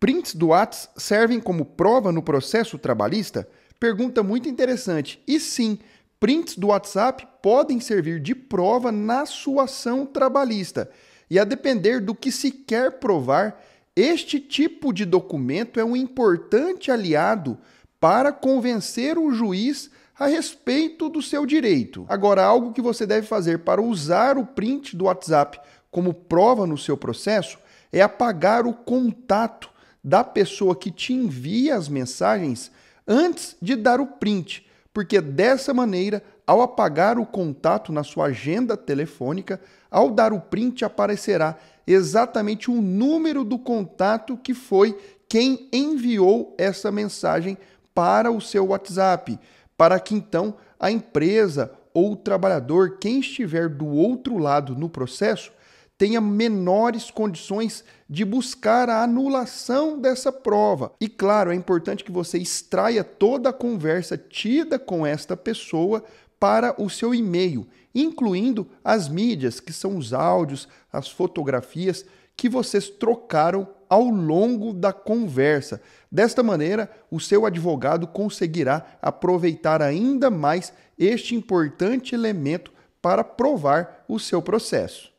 Prints do WhatsApp servem como prova no processo trabalhista? Pergunta muito interessante. E sim, prints do WhatsApp podem servir de prova na sua ação trabalhista. E a depender do que se quer provar, este tipo de documento é um importante aliado para convencer o juiz a respeito do seu direito. Agora, algo que você deve fazer para usar o print do WhatsApp como prova no seu processo é apagar o contato da pessoa que te envia as mensagens antes de dar o print, porque dessa maneira, ao apagar o contato na sua agenda telefônica, ao dar o print aparecerá exatamente o número do contato que foi quem enviou essa mensagem para o seu WhatsApp, para que então a empresa ou o trabalhador, quem estiver do outro lado no processo, tenha menores condições de buscar a anulação dessa prova. E claro, é importante que você extraia toda a conversa tida com esta pessoa para o seu e-mail, incluindo as mídias, que são os áudios, as fotografias que vocês trocaram ao longo da conversa. Desta maneira, o seu advogado conseguirá aproveitar ainda mais este importante elemento para provar o seu processo.